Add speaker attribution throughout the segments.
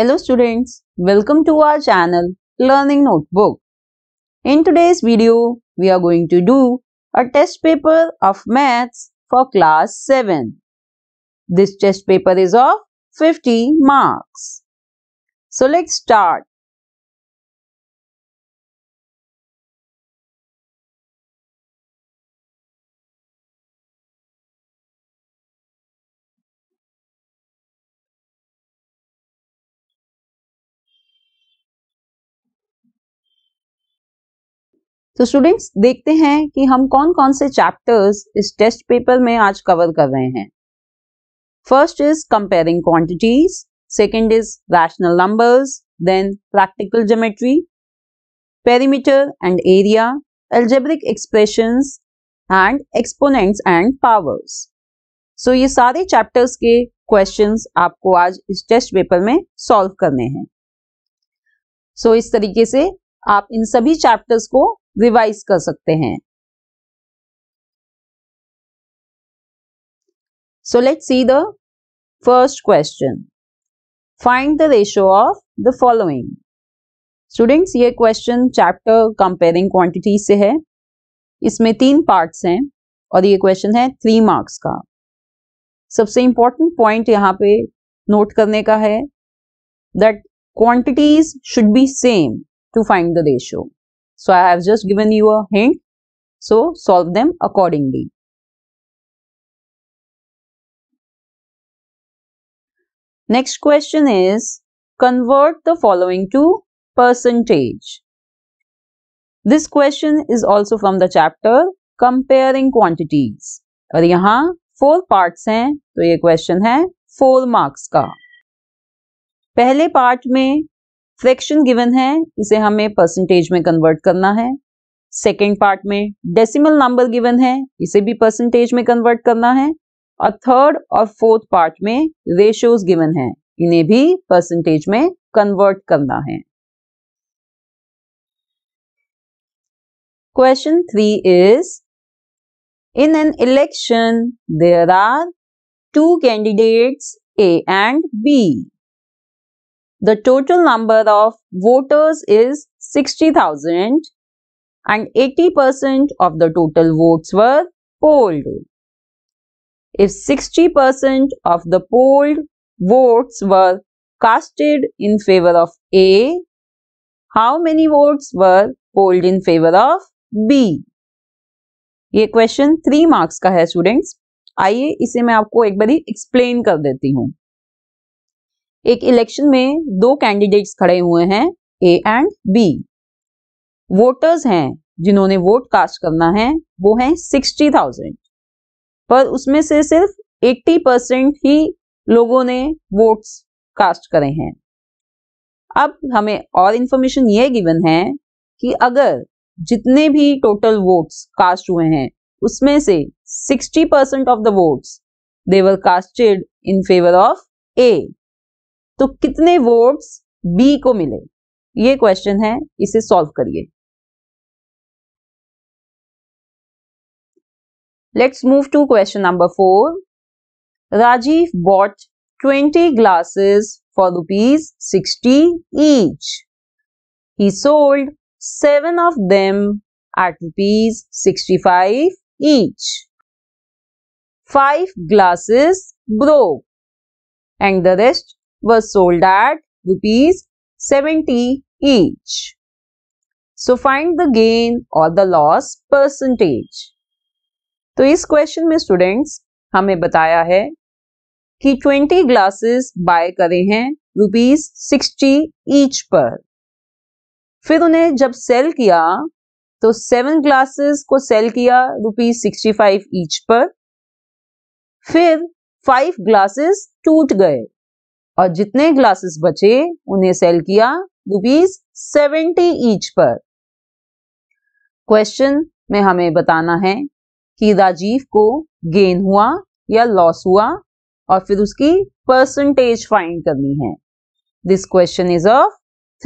Speaker 1: Hello students, welcome to our channel Learning Notebook. In today's video, we are going to do a test paper of maths for class 7. This test paper is of 50 marks. So let's start. तो students देखते हैं कि हम कौन कौन से chapters इस test paper में आज कवर कर रहे हैं first is comparing quantities second is rational numbers then practical geometry perimeter and area algebraic expression and exponents and powers so ये सारे चैप्टर्स के क्वेश्चन आपको आज इस टेस्ट पेपर में सॉल्व करने हैं सो so, इस तरीके से आप इन सभी चैप्टर्स को रिवाइज कर सकते हैं so let see the first question find the ratio of the following students ये क्वेश्चन चैप्टर कंपेयरिंग क्वांटिटी से है इसमें तीन पार्ट्स हैं और ये क्वेश्चन है थ्री मार्क्स का सबसे इंपॉर्टेंट पॉइंट यहाँ पे नोट करने का है that quantities should be same to find the ratio So, I have just given you a hint. So, solve them accordingly. Next question is, convert the following to percentage. This question is also from the chapter Comparing Quantities. और यहाँ four parts हैं तो ये question है four marks का पहले part में fraction given है इसे हमें परसेंटेज में कन्वर्ट करना है सेकेंड पार्ट में डेसिमल नंबर गिवन है इसे भी परसेंटेज में कन्वर्ट करना है और थर्ड और फोर्थ पार्ट में रेशियोज गिवन है इन्हें भी परसेंटेज में कन्वर्ट करना है question three is in an election there are two candidates A and B the total number of voters is 60,000 and 80% of the total votes were polled. If 60% of the polled votes were casted in favor of A, how many votes were polled in favor of B? ये question three marks का है students आइए इसे मैं आपको एक बार explain कर देती हूँ एक इलेक्शन में दो कैंडिडेट्स खड़े हुए हैं ए एंड बी वोटर्स हैं जिन्होंने वोट कास्ट करना है वो है सिक्सटी थाउजेंड पर उसमें से सिर्फ एट्टी परसेंट ही लोगों ने वोट्स कास्ट करे हैं अब हमें और इन्फॉर्मेशन ये गिवन है कि अगर जितने भी टोटल वोट्स कास्ट हुए हैं उसमें से sixty percent of the votes they were casted in favour of A तो कितने वर्ब्स बी को मिले ये क्वेश्चन है इसे सॉल्व करिए let's move to question number four Rajiv bought twenty glasses for rupees sixty each he sold seven of them at rupees sixty five each five glasses broke and the rest was sold at rupees 70 each. So find the gain or the loss percentage. to is question mein students hame bataya hai ki 20 glasses buy kare hain rupees 60 each पर फिर उन्हें जब sell किया तो seven glasses को sell किया rupees sixty five each पर फिर फाइव ग्लासेस टूट गए और जितने ग्लासेस बचे उन्हें सेल किया रुपीज सेवेंटी ईच पर क्वेश्चन में हमें बताना है कि राजीव को गेन हुआ या लॉस हुआ और फिर उसकी परसेंटेज फाइंड करनी है this question is of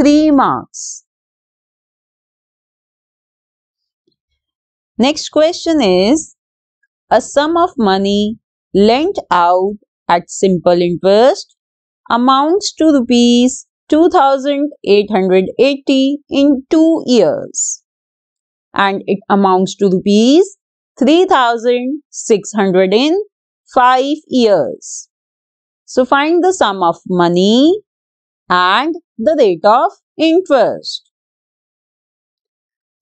Speaker 1: three marks next question is a sum of money lent out at simple interest amounts to rupees 2880 in 2 years and it amounts to rupees 3600 in 5 years. So find the sum of money and the rate of interest.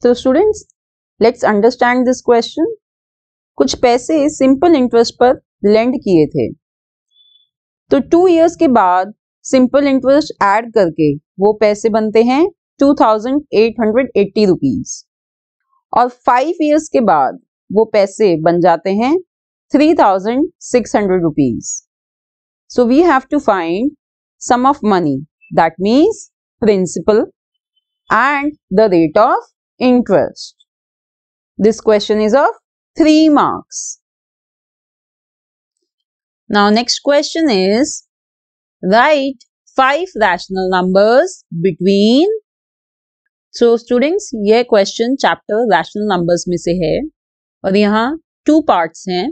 Speaker 1: So students, let's understand this question. कुछ पैसे simple interest पर land किए थे तो two years के बाद simple interest add करके वो पैसे बनते हैं two thousand eight hundred eighty rupees और फाइव इयर्स के बाद वो पैसे बन जाते हैं three thousand six hundred rupees so we have to find sum of money that means principal and the rate of interest this question is of three marks Now, next question is write five rational numbers between. So, students, ye question chapter rational numbers me se hai. two parts hai.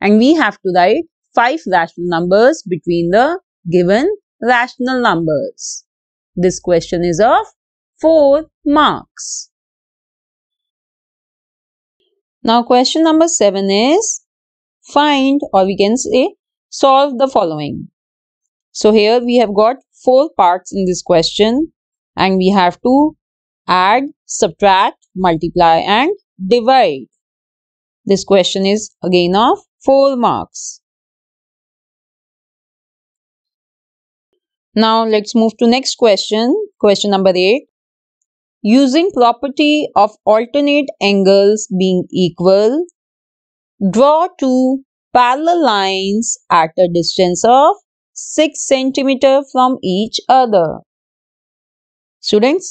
Speaker 1: And we have to write five rational numbers between the given rational numbers. This question is of four marks. Now, question number seven is find or we can say solve the following. So here we have got four parts in this question and we have to add, subtract, multiply and divide. This question is again of 4 marks. Now let's move to next question, question number 8. Using property of alternate angles being equal draw two parallel lines at a distance of six centimetre from each other students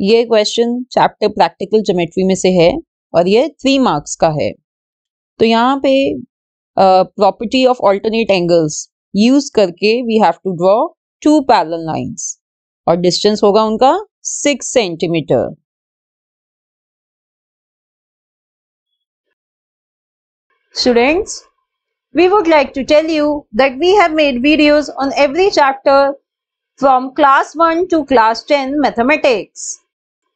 Speaker 1: ये question chapter practical geometry में से है और ये three marks का है तो यहाँ पे property of alternate angles use करके we have to draw two parallel lines और डिस्टेंस होगा उनका six centimetre Students, we would like to tell you that we have made videos on every chapter from class 1 to class 10 mathematics.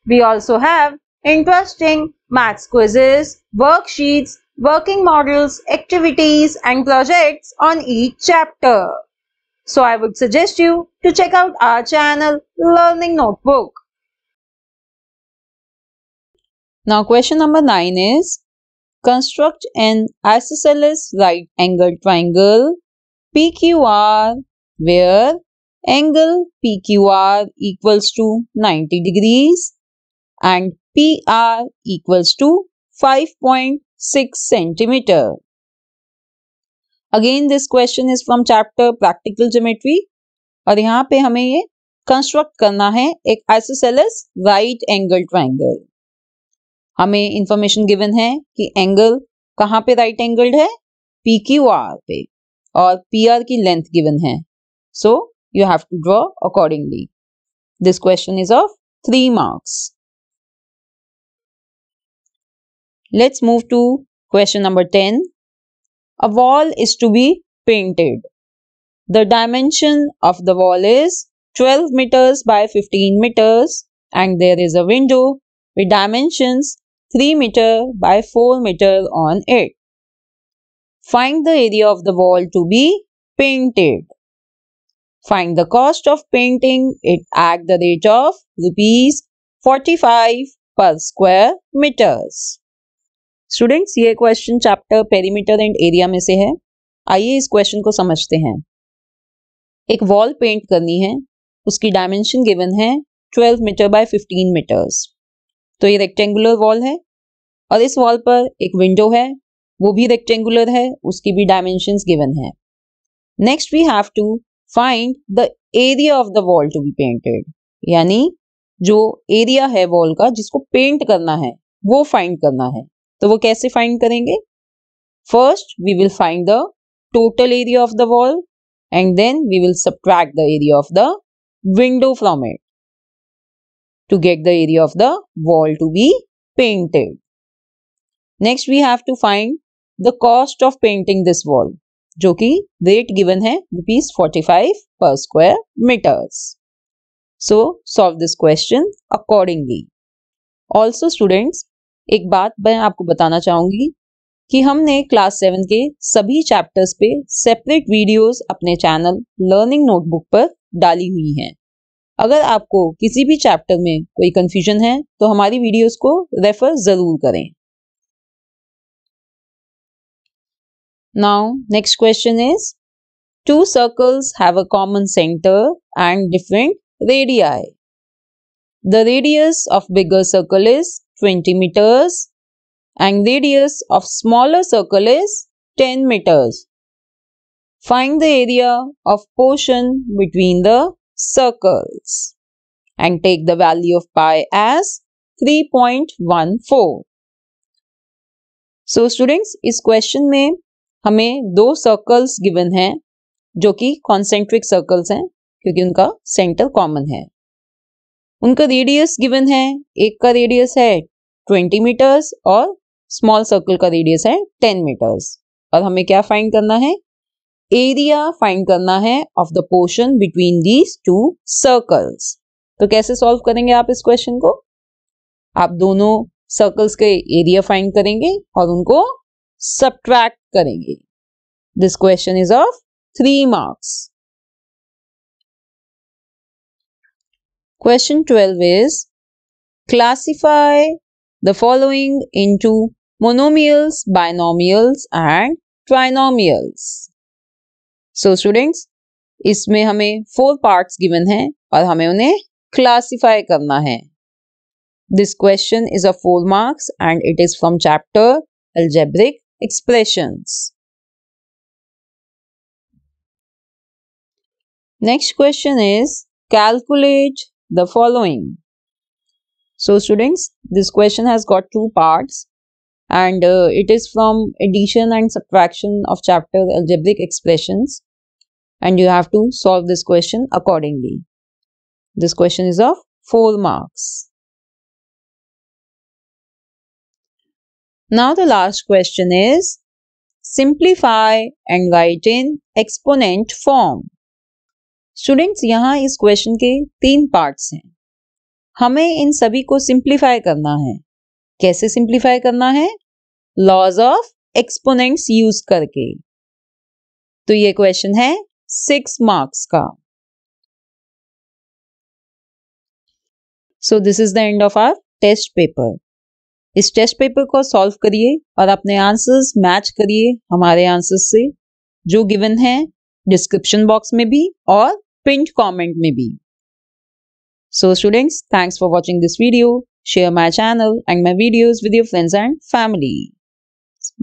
Speaker 1: We also have interesting maths quizzes, worksheets, working models, activities and projects on each chapter. So I would suggest you to check out our channel Learning Notebook. Now question number 9 is Construct an isosceles right angle triangle PQR where angle PQR equals to 90 degrees and PR equals to 5.6 cm again this question is from chapter practical geometry और यहाँ पे हमें ये construct करना है एक isosceles right angle triangle हमें information given है कि एंगल कहाँ पे राइट एंगल्ड है पी क्यू आर पे और पी आर की लेंथ गिवन है so you have to draw accordingly this question is of three marks let's move to question number ten a wall is to be painted the dimension of the wall is twelve metres by fifteen metres and there is a window with dimensions 3 meter by 4 meter on it. Find the area of the wall to be painted. Find the cost of painting it at the rate of rupees 45 per square meters. Students ये question chapter perimeter and area में से है आइए इस question को समझते हैं एक वॉल पेंट करनी है उसकी डायमेंशन गिवन है 12 मीटर बाय 15 मीटर्स तो ये रेक्टेंगुलर वॉल है और इस वॉल पर एक विंडो है वो भी रेक्टेंगुलर है उसकी भी डायमेंशन गिवन है next we have to find the area of the wall to be painted यानी जो एरिया है वॉल का जिसको पेंट करना है वो फाइंड करना है तो वो कैसे फाइंड करेंगे first we will find the total area of the wall and then we will subtract the area of the window from it to get the area of the wall to be painted. Next we have to find the cost of painting this wall जो कि rate given है rupees forty five per square metres so solve this question accordingly also students एक बात मैं आपको बताना चाहूंगी कि हमने क्लास सेवन के सभी चैप्टर्स पे सेपरेट वीडियोस अपने चैनल लर्निंग नोटबुक पर डाली हुई हैं अगर आपको किसी भी चैप्टर में कोई कंफ्यूजन है तो हमारी वीडियोस को रेफर जरूर करें now next question is two circles have a common centre and different radii the radius of bigger circle is twenty metres and radius of smaller circle is ten metres find the area of portion between the circles and take the value of pi as 3.14. So students इस क्वेश्चन में हमें दो circles given हैं जो कि concentric circles हैं क्योंकि उनका सेंटर कॉमन है उनका रेडियस गिवन है एक का रेडियस है 20 मीटर्स और स्मॉल सर्कल का रेडियस है 10 मीटर्स और हमें क्या फाइंड करना है एरिया फाइंड करना है of the portion between these two circles तो कैसे सॉल्व करेंगे आप इस क्वेश्चन को आप दोनों सर्कल्स के एरिया फाइंड करेंगे और उनको सब्ट्रैक्ट करेंगे this question is of three marks twelve is is the following in two monomials binomials and trinomials so students इसमें हमें फोर पार्ट्स गिवन हैं और हमें उन्हें क्लासिफाई करना है this question is a four marks and it is from chapter algebraic expression next question is calculate the following so students this question has got two parts and it is from addition and subtraction of chapter algebraic expression and you have to solve this question accordingly. This question is of 4 marks. Now the last question is simplify and write in exponent form. students yahan is question ke teen parts hain hame in sabhi ko simplify karna hai kaise simplify karna hai laws of exponents use करके तो ये question है six marks का so this is the end of our test paper इस test paper को solve करिए और अपने आंसर्स मैच करिए हमारे आंसर्स से जो गिवन है डिस्क्रिप्शन बॉक्स में भी और प्रिंट कमेंट में भी so students thanks for watching this video share my channel and my videos with your friends and family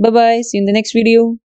Speaker 1: bye bye see in the next video